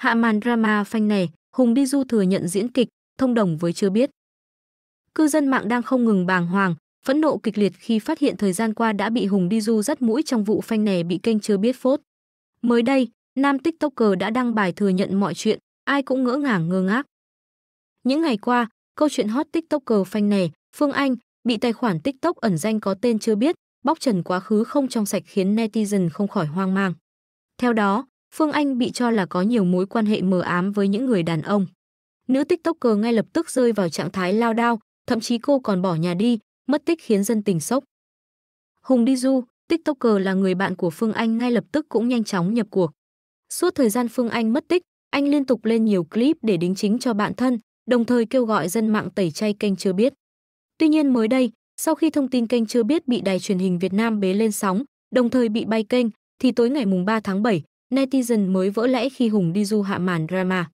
Hạ màn drama phanh nề, Hùng Đi Du thừa nhận diễn kịch, thông đồng với chưa biết. Cư dân mạng đang không ngừng bàng hoàng, phẫn nộ kịch liệt khi phát hiện thời gian qua đã bị Hùng Đi Du dắt mũi trong vụ phanh nề bị kênh chưa biết phốt. Mới đây, nam TikToker đã đăng bài thừa nhận mọi chuyện, ai cũng ngỡ ngàng ngơ ngác. Những ngày qua, câu chuyện hot TikToker phanh nề, Phương Anh, bị tài khoản TikTok ẩn danh có tên chưa biết, bóc trần quá khứ không trong sạch khiến netizen không khỏi hoang mang. Theo đó, Phương Anh bị cho là có nhiều mối quan hệ mờ ám với những người đàn ông. Nữ TikToker ngay lập tức rơi vào trạng thái lao đao, thậm chí cô còn bỏ nhà đi, mất tích khiến dân tình sốc. Hùng Đi Du, TikToker là người bạn của Phương Anh ngay lập tức cũng nhanh chóng nhập cuộc. Suốt thời gian Phương Anh mất tích, anh liên tục lên nhiều clip để đính chính cho bạn thân, đồng thời kêu gọi dân mạng tẩy chay kênh chưa biết. Tuy nhiên mới đây, sau khi thông tin kênh chưa biết bị đài truyền hình Việt Nam bế lên sóng, đồng thời bị bay kênh, thì tối ngày mùng 3 tháng 7, netizen mới vỡ lẽ khi Hùng đi du hạ màn drama.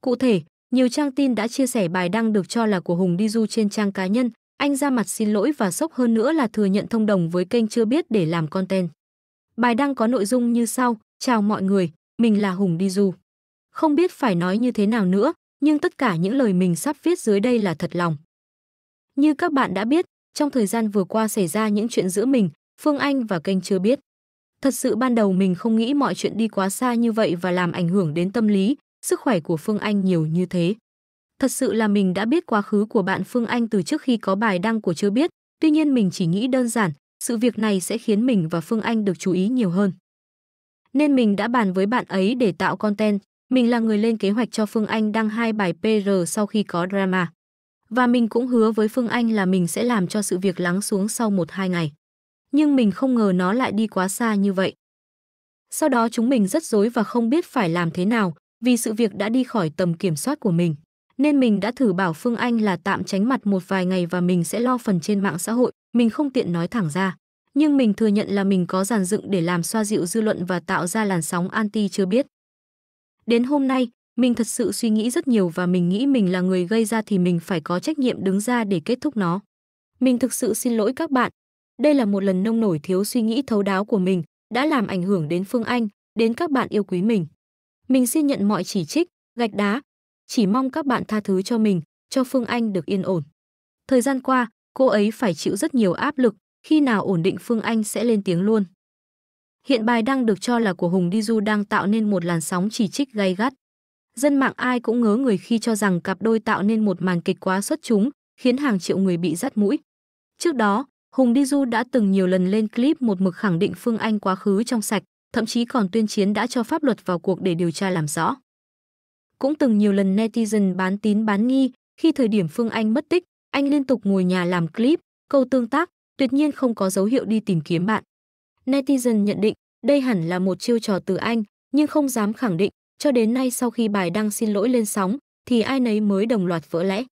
Cụ thể, nhiều trang tin đã chia sẻ bài đăng được cho là của Hùng đi du trên trang cá nhân, anh ra mặt xin lỗi và sốc hơn nữa là thừa nhận thông đồng với kênh chưa biết để làm content. Bài đăng có nội dung như sau, chào mọi người, mình là Hùng đi du. Không biết phải nói như thế nào nữa, nhưng tất cả những lời mình sắp viết dưới đây là thật lòng. Như các bạn đã biết, trong thời gian vừa qua xảy ra những chuyện giữa mình, Phương Anh và kênh chưa biết. Thật sự ban đầu mình không nghĩ mọi chuyện đi quá xa như vậy và làm ảnh hưởng đến tâm lý, sức khỏe của Phương Anh nhiều như thế. Thật sự là mình đã biết quá khứ của bạn Phương Anh từ trước khi có bài đăng của chưa biết, tuy nhiên mình chỉ nghĩ đơn giản, sự việc này sẽ khiến mình và Phương Anh được chú ý nhiều hơn. Nên mình đã bàn với bạn ấy để tạo content, mình là người lên kế hoạch cho Phương Anh đăng hai bài PR sau khi có drama. Và mình cũng hứa với Phương Anh là mình sẽ làm cho sự việc lắng xuống sau 1-2 ngày nhưng mình không ngờ nó lại đi quá xa như vậy. Sau đó chúng mình rất rối và không biết phải làm thế nào, vì sự việc đã đi khỏi tầm kiểm soát của mình. Nên mình đã thử bảo Phương Anh là tạm tránh mặt một vài ngày và mình sẽ lo phần trên mạng xã hội, mình không tiện nói thẳng ra. Nhưng mình thừa nhận là mình có giàn dựng để làm xoa dịu dư luận và tạo ra làn sóng anti chưa biết. Đến hôm nay, mình thật sự suy nghĩ rất nhiều và mình nghĩ mình là người gây ra thì mình phải có trách nhiệm đứng ra để kết thúc nó. Mình thực sự xin lỗi các bạn, đây là một lần nông nổi thiếu suy nghĩ thấu đáo của mình đã làm ảnh hưởng đến Phương Anh, đến các bạn yêu quý mình. Mình xin nhận mọi chỉ trích, gạch đá. Chỉ mong các bạn tha thứ cho mình, cho Phương Anh được yên ổn. Thời gian qua, cô ấy phải chịu rất nhiều áp lực, khi nào ổn định Phương Anh sẽ lên tiếng luôn. Hiện bài đăng được cho là của Hùng Đi Du đang tạo nên một làn sóng chỉ trích gay gắt. Dân mạng ai cũng ngớ người khi cho rằng cặp đôi tạo nên một màn kịch quá xuất chúng, khiến hàng triệu người bị rắt mũi. Trước đó, Hùng Di Du đã từng nhiều lần lên clip một mực khẳng định Phương Anh quá khứ trong sạch, thậm chí còn tuyên chiến đã cho pháp luật vào cuộc để điều tra làm rõ. Cũng từng nhiều lần netizen bán tín bán nghi, khi thời điểm Phương Anh mất tích, anh liên tục ngồi nhà làm clip, câu tương tác, tuyệt nhiên không có dấu hiệu đi tìm kiếm bạn. Netizen nhận định đây hẳn là một chiêu trò từ anh, nhưng không dám khẳng định, cho đến nay sau khi bài đăng xin lỗi lên sóng, thì ai nấy mới đồng loạt vỡ lẽ.